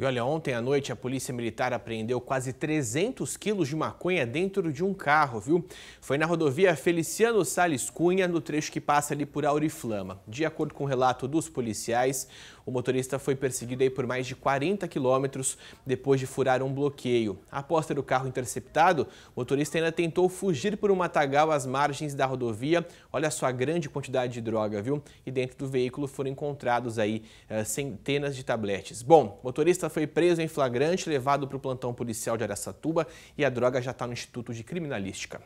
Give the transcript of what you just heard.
E olha, ontem à noite a Polícia Militar apreendeu quase 300 quilos de maconha dentro de um carro, viu? Foi na rodovia Feliciano Sales Cunha, no trecho que passa ali por Auriflama. De acordo com o relato dos policiais, o motorista foi perseguido por mais de 40 quilômetros depois de furar um bloqueio. Após ter o carro interceptado, o motorista ainda tentou fugir por um matagal às margens da rodovia. Olha só a grande quantidade de droga, viu? E dentro do veículo foram encontrados aí eh, centenas de tabletes. Bom, o motorista foi preso em flagrante, levado para o plantão policial de Araçatuba e a droga já está no Instituto de Criminalística.